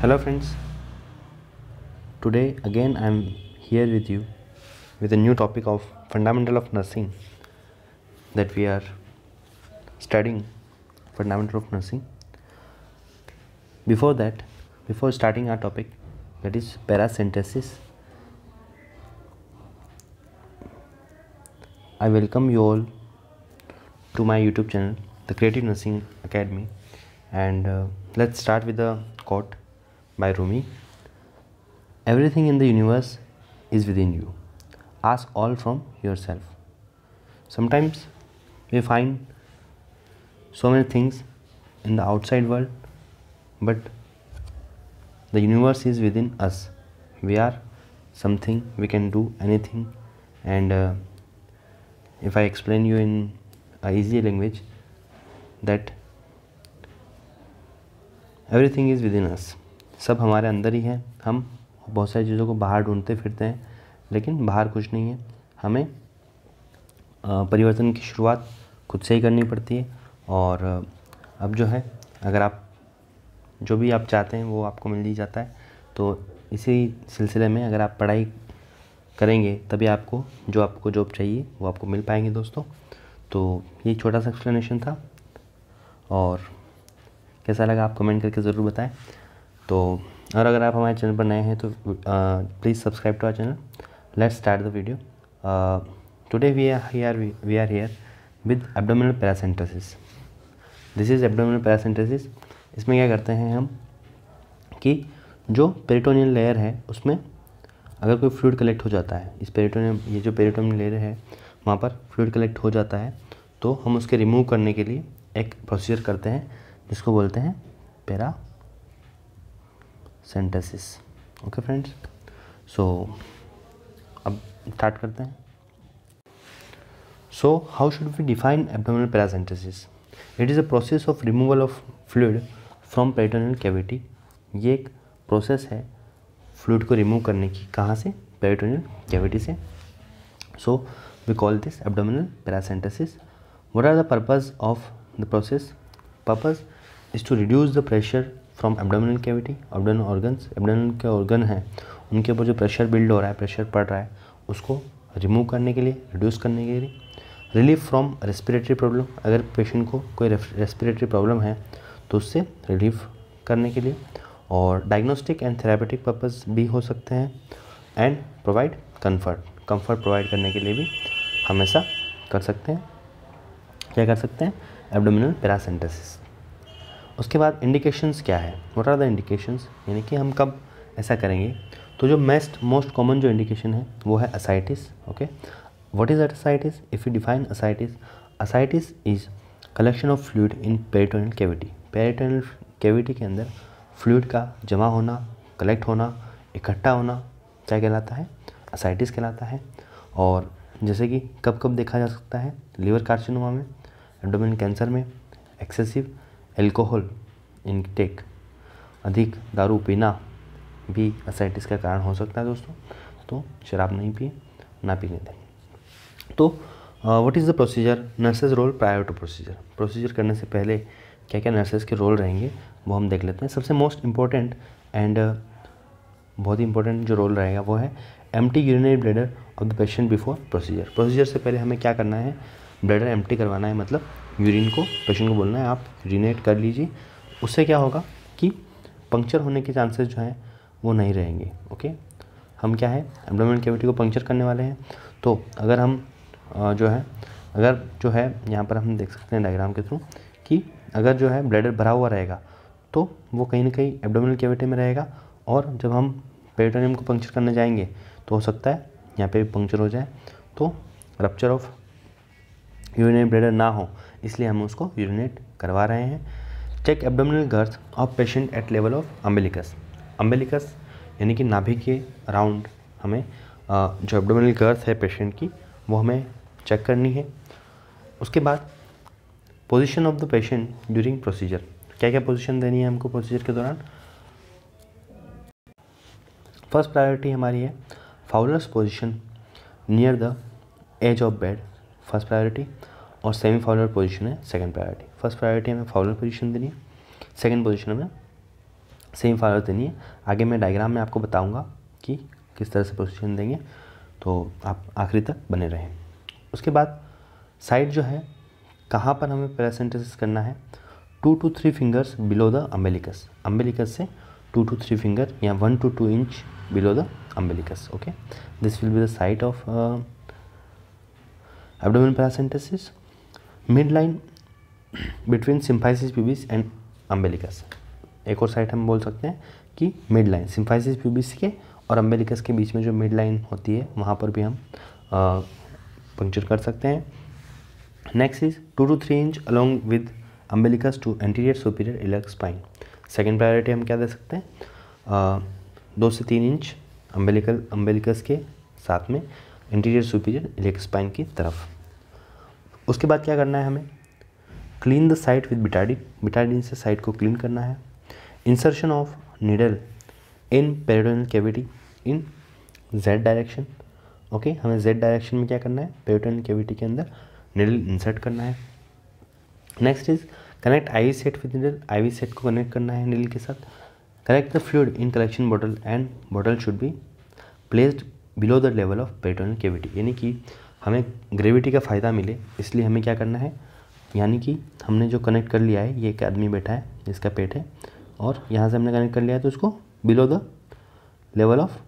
hello friends today again i'm here with you with a new topic of fundamental of nursing that we are studying fundamental of nursing before that before starting our topic that is paracentesis i welcome you all to my youtube channel the creative nursing academy and uh, let's start with the quote by Rumi Everything in the universe is within you. Ask all from yourself. Sometimes we find so many things in the outside world, but the universe is within us. We are something, we can do anything. And uh, if I explain you in easy language, that everything is within us. सब हमारे अंदर ही है हम बहुत सारी चीज़ों को बाहर ढूंढते फिरते हैं लेकिन बाहर कुछ नहीं है हमें परिवर्तन की शुरुआत खुद से ही करनी पड़ती है और अब जो है अगर आप जो भी आप चाहते हैं वो आपको मिल ही जाता है तो इसी सिलसिले में अगर आप पढ़ाई करेंगे तभी आपको जो आपको जॉब चाहिए वो आपको मिल पाएंगे दोस्तों तो ये छोटा सा एक्सप्लेनेशन था और कैसा लगा आप कमेंट करके ज़रूर बताएं तो और अगर आप हमारे चैनल पर नए हैं तो please subscribe to our channel let's start the video today we are here we are here with abdominal paracentesis this is abdominal paracentesis इसमें क्या करते हैं हम कि जो पेरिटोनियल लेयर है उसमें अगर कोई फ्लूड कलेक्ट हो जाता है इस पेरिटोनियम ये जो पेरिटोनियल लेयर है वहाँ पर फ्लूड कलेक्ट हो जाता है तो हम उसके रिमूव करने के लिए एक प्रोसीजर करते हैं जिसको बोलते हैं पेरा सेंटेसिस ओके फ्रेंड्स सो अब स्टार्ट करते हैं so how should we define abdominal paracentesis it is a process of removal of fluid from peritoneal cavity ये एक प्रोसेस है फ्लूड को रिमूव करने की कहाँ से पेरिटोनियल कैविटी से so we call this abdominal paracentesis what are the purpose of the process purpose is to reduce the pressure from abdominal cavity abdominal organs abdominal के ऑर्गन हैं उनके ऊपर जो प्रेशर बिल्ड हो रहा है प्रेशर पड़ रहा है उसको रिमूव करने के लिए रिड्यूस करने के लिए रिलीफ फ्रॉम रेस्पिरेटरी प्रॉब्लम अगर पेशेंट को कोई रेस्पिरेटरी प्रॉब्लम है तो उससे रिलीफ करने के लिए और डायग्नोस्टिक एंड थेरापेटिक पर्पज़ भी हो सकते हैं and provide comfort comfort provide करने के लिए भी हमेशा कर सकते हैं क्या कर सकते हैं एब्डोमिनल पैरासेंटेसिस उसके बाद इंडिकेशंस क्या है व्हाट आर द इंडिकेशंस यानी कि हम कब ऐसा करेंगे तो जो मेस्ट मोस्ट कॉमन जो इंडिकेशन है वो है ascites okay what is ascites if you define ascites ascites is collection of fluid in peritoneal cavity peritoneal cavity के अंदर फ्लूड का जमा होना कलेक्ट होना इकट्ठा होना क्या कहलाता है असाइटिस कहलाता है और जैसे कि कब कब देखा जा सकता है लीवर कार्सिनोमा में एंडोमिन कैंसर में एक्सेसिव एल्कोहल इनटेक अधिक दारू पीना भी असाइटिस का कारण हो सकता है दोस्तों तो शराब नहीं पिए ना पीने दें तो what is the procedure nurses role prior to procedure procedure करने से पहले क्या क्या नर्सेज के रोल रहेंगे वो हम देख लेते हैं सबसे मोस्ट इम्पॉर्टेंट एंड बहुत इंपॉर्टेंट जो रोल रहेगा वो है empty urinary bladder of the patient before procedure procedure से पहले हमें क्या करना है ब्लेडर एम करवाना है मतलब यूरिन को पेशेंट को बोलना है आप रीनेट कर लीजिए उससे क्या होगा कि पंक्चर होने के चांसेस जो हैं वो नहीं रहेंगे ओके हम क्या है एब्डोमिनल कैविटी को पंक्चर करने वाले हैं तो अगर हम जो है अगर जो है यहाँ पर हम देख सकते हैं डायग्राम के थ्रू कि अगर जो है ब्लैडर भरा हुआ रहेगा तो वो कहीं ना कहीं एब्डोमिनल कैविटी में रहेगा और जब हम पेरिटोनियम को पंक्चर करने जाएंगे तो हो सकता है यहाँ पे भी पंक्चर हो जाए तो रप्चर ऑफ यूरिनरी ब्लैडर ना हो इसलिए हम उसको यूरिनेट करवा रहे हैं check abdominal girth of patient at level of umbilicus umbilicus यानी कि नाभि के अराउंड हमें जो एब्डोमिनल गर्थ है पेशेंट की वो हमें चेक करनी है उसके बाद position of the patient during procedure क्या क्या पोजीशन देनी है हमको प्रोसीजर के दौरान फर्स्ट प्रायोरिटी हमारी है Fowler's position near the edge of bed first priority और सेमी फाउलर पोजिशन है सेकेंड प्रायोरिटी फर्स्ट प्रायोरिटी हमें फाउलर पोजिशन देनी है सेकेंड पोजिशन हमें सेमी फाउलर देनी है आगे मैं डायग्राम में आपको बताऊँगा कि किस तरह से पोजिशन देंगे तो आप आखिरी तक बने रहें उसके बाद साइड जो है कहाँ पर हमें पैरासेंटेसिस करना है two two three fingers below the umbilicus umbilicus से टू टू थ्री फिंगर या one two two inch below the umbilicus okay this will be the site of abdomen abdomen mid line between symphysis pubis and umbilicus एक और side हम बोल सकते हैं कि mid line symphysis pubis के और अम्बेलिकस के बीच में जो मिड लाइन होती है वहाँ पर भी हम पंक्चर कर सकते हैं next is two two three inch along with umbilicus to anterior superior iliac spine second priority हम क्या दे सकते हैं दो से तीन इंच अम्बेलिकल अम्बेलिकस के साथ में इंटीरियर सुपीरियर इलेक्स स्पाइन की तरफ उसके बाद क्या करना है हमें clean the site with betadine betadine से साइट को क्लीन करना है insertion of needle in peritoneal cavity in Z direction okay हमें जेड डायरेक्शन में क्या करना है पेरिटोनियल कैविटी के अंदर नीडल इंसर्ट करना है next is connect I set with needle I set को कनेक्ट करना है नीडल के साथ connect the fluid in collection bottle and bottle should be placed below the level of peritoneal cavity यानी कि हमें ग्रेविटी का फ़ायदा मिले इसलिए हमें क्या करना है यानी कि हमने जो कनेक्ट कर लिया है ये एक आदमी बैठा है जिसका पेट है और यहाँ से हमने कनेक्ट कर लिया है तो उसको बिलो द लेवल ऑफ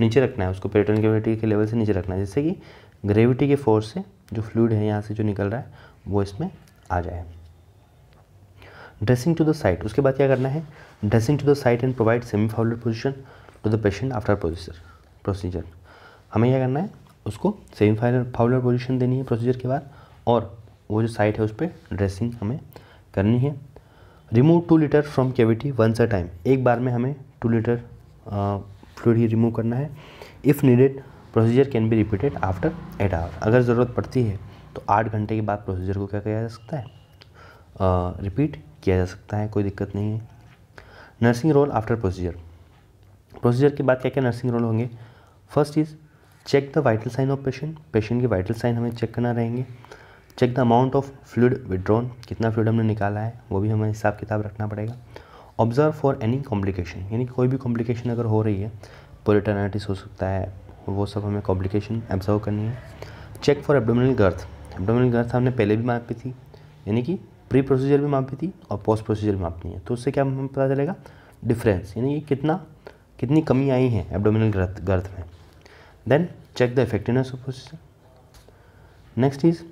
नीचे रखना है उसको पेटर्न ग्रेविटी के लेवल से नीचे रखना है जिससे कि ग्रेविटी के फोर्स से जो फ्लूड है यहाँ से जो निकल रहा है वो इसमें आ जाए ड्रेसिंग टू द साइड उसके बाद क्या करना है dressing to the site and provide semi Fowler position to the patient after procedure procedure हमें क्या करना है उसको सेमी फाइनल फाउलर पोजीशन देनी है प्रोसीजर के बाद और वो जो साइट है उस पर ड्रेसिंग हमें करनी है remove two liter from cavity once a time एक बार में हमें टू लीटर फ्लूड ही रिमूव करना है if needed procedure can be repeated after eight hour अगर ज़रूरत पड़ती है तो आठ घंटे के बाद प्रोसीजर को क्या किया जा सकता है रिपीट रिपीट किया जा सकता है कोई दिक्कत नहीं है nursing role after procedure procedure के बाद क्या क्या नर्सिंग रोल होंगे first is check the vital sign of patient patient के वाइटल साइन हमें चेक करना रहेंगे check the amount of fluid withdrawn कितना फ्लूड हमने निकाला है वो भी हमें हिसाब किताब रखना पड़ेगा ऑब्जर्व फॉर एनी कॉम्प्लिकेशन यानी कि कोई भी कॉम्प्लिकेशन अगर हो रही है पोलिटर्नाटिस हो सकता है वो सब हमें कॉम्प्लिकेशन ऑब्जर्व करनी है check for abdominal girth abdominal girth हमने पहले भी मापी थी यानी कि प्री प्रोसीजर भी मापी थी और पोस्ट प्रोसीजर भी मापनी है तो उससे क्या हमें पता चलेगा डिफरेंस यानी कि कितना कितनी कमी आई है एबडोमिनल गर्थ गर्थ में then check the effectiveness of procedure next is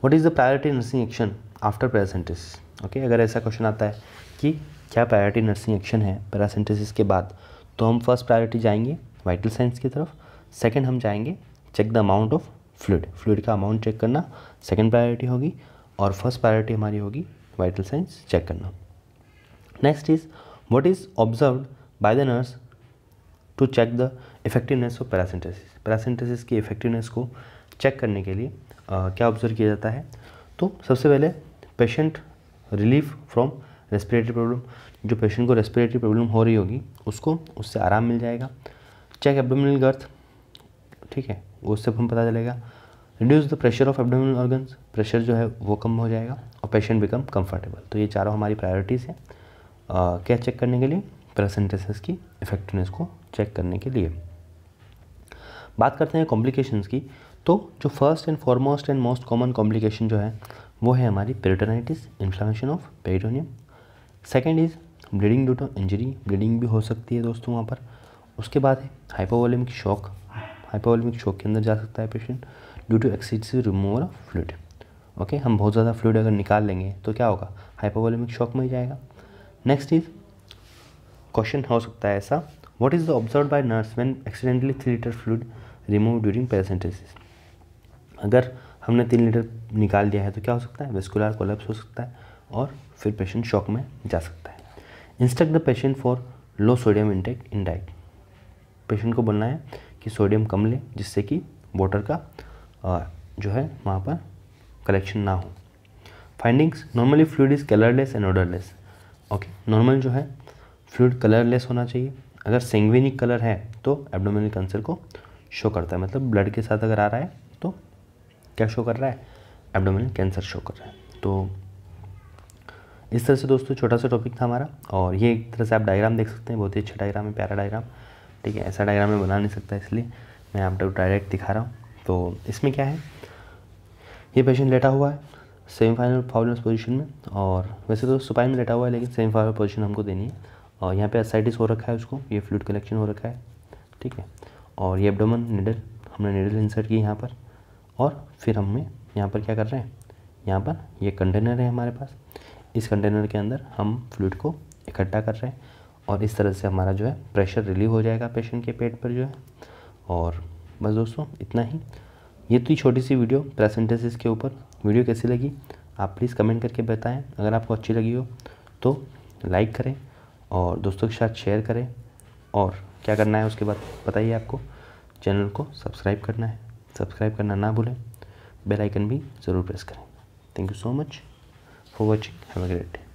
what is the priority nursing action after paracentesis okay okay, अगर ऐसा क्वेश्चन आता है कि क्या प्रायोरिटी नर्सिंग एक्शन है पैरासेंटेसिस के बाद तो हम फर्स्ट प्रायोरिटी जाएंगे वाइटल साइंस की तरफ सेकंड हम जाएंगे check the amount of fluid fluid का अमाउंट चेक करना सेकंड प्रायोरिटी होगी और फर्स्ट प्रायोरिटी हमारी होगी वाइटल साइंस चेक करना next is what is observed by the nurse to check the effectiveness of paracentesis paracentesis की इफेक्टिवनेस को check करने के लिए आ, क्या ऑब्जर्व किया जाता है तो सबसे पहले patient relief from respiratory problem जो पेशेंट को रेस्पिरेटरी प्रॉब्लम हो रही होगी उसको उससे आराम मिल जाएगा चेक एब्डोमिनल गर्थ ठीक है उससे हम पता चलेगा reduce the pressure of abdominal organs pressure जो है वो कम हो जाएगा और पेशेंट बिकम कंफर्टेबल तो ये चारों हमारी प्रायोरिटीज़ हैं क्या चेक करने के लिए पैरासेंटेसिस की इफेक्टिवनेस को चेक करने के लिए बात करते हैं कॉम्प्लिकेशंस की तो जो first and foremost and most common complication जो है वो है हमारी peritonitis inflammation of peritoneum second is bleeding due to injury bleeding भी हो सकती है दोस्तों वहाँ पर उसके बाद है हाइपोवॉलिमिक शॉक हाइपोवोलेमिक शॉक के अंदर जा सकता है patient due to excessive removal of fluid okay हम बहुत ज़्यादा फ्लूड अगर निकाल लेंगे तो क्या होगा हाइपोवोलेमिक शॉक में ही जाएगा नेक्स्ट इज क्वेश्चन हो सकता है ऐसा what is the observe by nurse when accidentally three liter fluid remove during paracentesis अगर हमने तीन लीटर निकाल दिया है तो क्या हो सकता है वेस्कुलर कोलेप्स हो सकता है और फिर पेशेंट शॉक में जा सकता है instruct the patient for low sodium intake in diet patient को बोलना है कि सोडियम कम लें जिससे कि वाटर का जो है वहाँ पर कलेक्शन ना हो findings normally fluid is colourless and odourless okay normal जो है फ्लूड कलरलेस होना चाहिए अगर सेंग्विनिक कलर है तो एब्डोमिनल कैंसर को शो करता है मतलब ब्लड के साथ अगर आ रहा है तो क्या शो कर रहा है एब्डोमिनल कैंसर शो कर रहा है तो इस तरह से दोस्तों छोटा सा टॉपिक था हमारा और ये एक तरह से आप डायग्राम देख सकते हैं बहुत ही अच्छा डायग्राम है प्यारा डायग्राम ठीक है ऐसा डायग्राम मैं बना नहीं सकता इसलिए मैं आपको डायरेक्ट दिखा रहा हूँ तो इसमें क्या है ये पेशेंट लेटा हुआ है सेमीफाइनल फाउलर्स पोजीशन में और वैसे तो सुपाइन में लेटा हुआ है लेकिन सेमीफाइनल पोजीशन हमको देनी है और यहाँ पे असाइटिस हो रखा है उसको ये फ्लूड कलेक्शन हो रखा है ठीक है और ये एबडोमन निडल हमने निडल इंसर्ट की यहाँ पर और फिर हमें यहाँ पर क्या कर रहे हैं यहाँ पर ये यह कंटेनर है हमारे पास इस कंटेनर के अंदर हम फ्लूड को इकट्ठा कर रहे हैं और इस तरह से हमारा जो है प्रेशर रिलीव हो जाएगा पेशेंट के पेट पर जो है और बस दोस्तों इतना ही ये तो छोटी सी वीडियो प्रेसेंटेसिस के ऊपर वीडियो कैसी लगी आप प्लीज़ कमेंट करके बताएं अगर आपको अच्छी लगी हो तो लाइक करें और दोस्तों के साथ शेयर करें और क्या करना है उसके बाद बताइए आपको चैनल को सब्सक्राइब करना है सब्सक्राइब करना ना भूलें बेल आइकन भी ज़रूर प्रेस करें thank you so much for watching have a great day